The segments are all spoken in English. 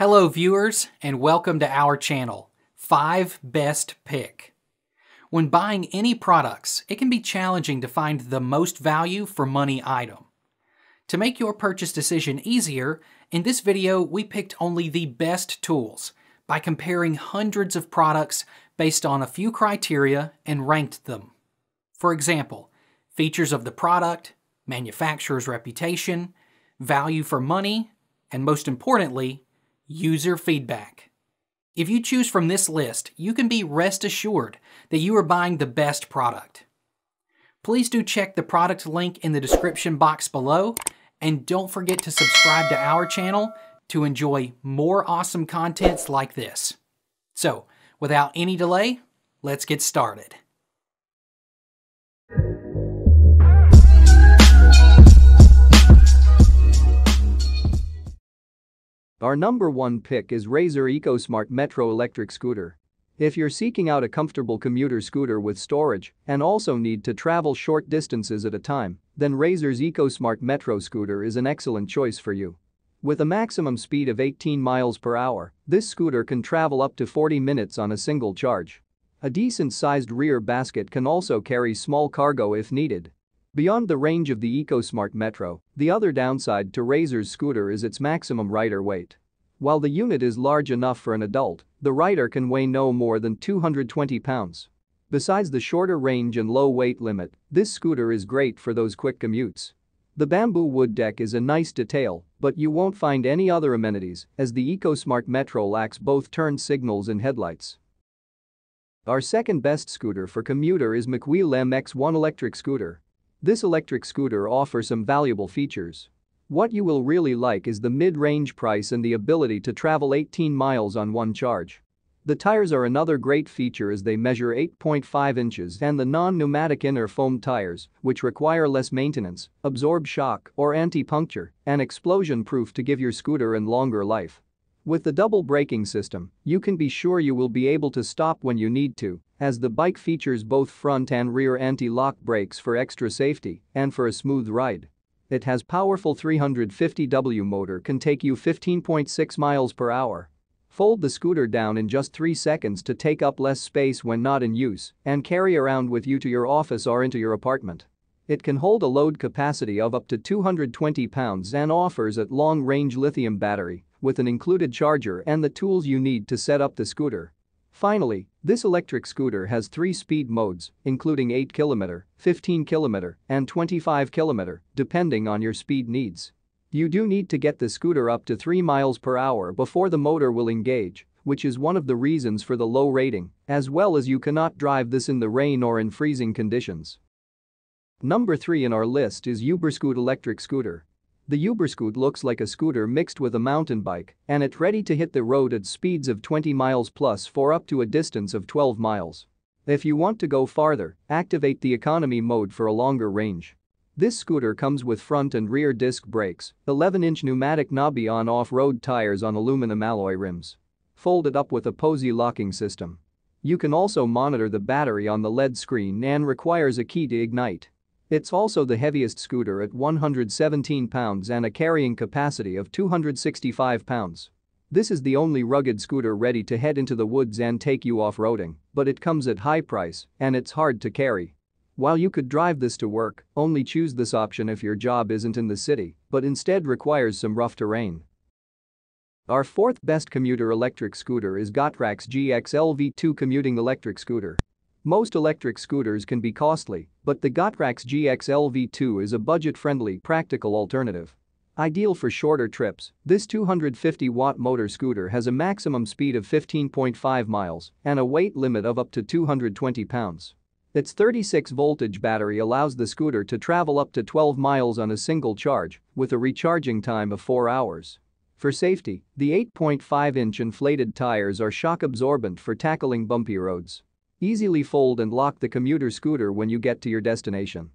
Hello viewers and welcome to our channel, 5 Best Pick. When buying any products, it can be challenging to find the most value for money item. To make your purchase decision easier, in this video we picked only the best tools by comparing hundreds of products based on a few criteria and ranked them. For example, features of the product, manufacturer's reputation, value for money, and most importantly, user feedback. If you choose from this list, you can be rest assured that you are buying the best product. Please do check the product link in the description box below, and don't forget to subscribe to our channel to enjoy more awesome contents like this. So, without any delay, let's get started. Our number one pick is Razer EcoSmart Metro Electric Scooter. If you're seeking out a comfortable commuter scooter with storage and also need to travel short distances at a time, then Razer's EcoSmart Metro scooter is an excellent choice for you. With a maximum speed of 18 miles per hour, this scooter can travel up to 40 minutes on a single charge. A decent-sized rear basket can also carry small cargo if needed, Beyond the range of the EcoSmart Metro, the other downside to Razor's scooter is its maximum rider weight. While the unit is large enough for an adult, the rider can weigh no more than 220 pounds. Besides the shorter range and low weight limit, this scooter is great for those quick commutes. The bamboo wood deck is a nice detail, but you won't find any other amenities as the EcoSmart Metro lacks both turn signals and headlights. Our second best scooter for commuter is McWheel MX1 electric scooter, this electric scooter offers some valuable features. What you will really like is the mid-range price and the ability to travel 18 miles on one charge. The tires are another great feature as they measure 8.5 inches and the non-pneumatic inner foam tires, which require less maintenance, absorb shock or anti-puncture, and explosion-proof to give your scooter and longer life. With the double braking system, you can be sure you will be able to stop when you need to as the bike features both front and rear anti-lock brakes for extra safety and for a smooth ride. It has powerful 350W motor can take you 15.6 miles per hour. Fold the scooter down in just 3 seconds to take up less space when not in use and carry around with you to your office or into your apartment. It can hold a load capacity of up to 220 pounds and offers a long-range lithium battery with an included charger and the tools you need to set up the scooter. Finally, this electric scooter has three speed modes, including 8 km, 15 km, and 25 km, depending on your speed needs. You do need to get the scooter up to 3 miles per hour before the motor will engage, which is one of the reasons for the low rating, as well as you cannot drive this in the rain or in freezing conditions. Number 3 in our list is Uberscoot electric scooter. The Uberscoot looks like a scooter mixed with a mountain bike, and it's ready to hit the road at speeds of 20 miles plus for up to a distance of 12 miles. If you want to go farther, activate the economy mode for a longer range. This scooter comes with front and rear disc brakes, 11-inch pneumatic knobby on off-road tires on aluminum alloy rims. Fold it up with a posy locking system. You can also monitor the battery on the LED screen and requires a key to ignite. It's also the heaviest scooter at 117 pounds and a carrying capacity of 265 pounds. This is the only rugged scooter ready to head into the woods and take you off-roading, but it comes at high price and it's hard to carry. While you could drive this to work, only choose this option if your job isn't in the city, but instead requires some rough terrain. Our fourth best commuter electric scooter is Gotrax gxlv 2 commuting electric scooter. Most electric scooters can be costly, but the Gotrax GXL V2 is a budget-friendly, practical alternative. Ideal for shorter trips, this 250-watt motor scooter has a maximum speed of 15.5 miles and a weight limit of up to 220 pounds. Its 36-voltage battery allows the scooter to travel up to 12 miles on a single charge, with a recharging time of 4 hours. For safety, the 8.5-inch inflated tires are shock-absorbent for tackling bumpy roads. Easily fold and lock the commuter scooter when you get to your destination.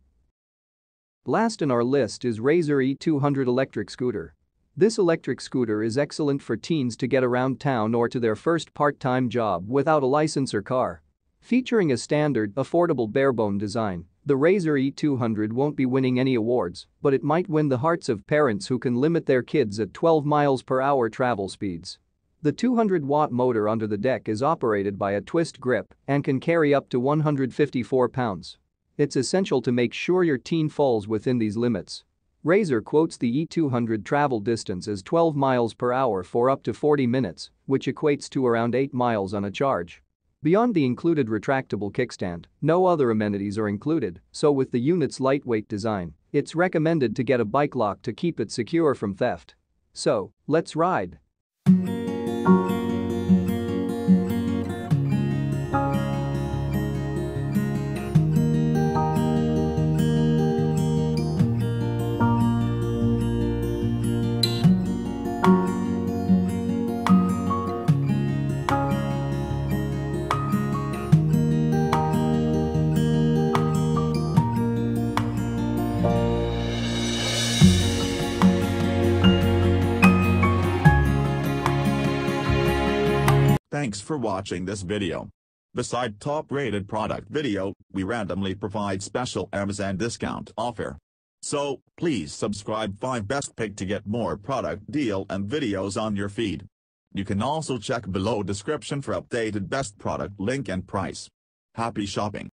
Last in our list is Razer E200 electric scooter. This electric scooter is excellent for teens to get around town or to their first part-time job without a license or car. Featuring a standard, affordable barebone design, the Razer E200 won't be winning any awards, but it might win the hearts of parents who can limit their kids at 12 miles per hour travel speeds. The 200-watt motor under the deck is operated by a twist grip and can carry up to 154 pounds. It's essential to make sure your teen falls within these limits. Razor quotes the E200 travel distance as 12 miles per hour for up to 40 minutes, which equates to around 8 miles on a charge. Beyond the included retractable kickstand, no other amenities are included, so with the unit's lightweight design, it's recommended to get a bike lock to keep it secure from theft. So, let's ride. Thanks for watching this video. Beside top-rated product video, we randomly provide special Amazon discount offer. So, please subscribe 5 Best Pick to get more product deal and videos on your feed. You can also check below description for updated best product link and price. Happy shopping!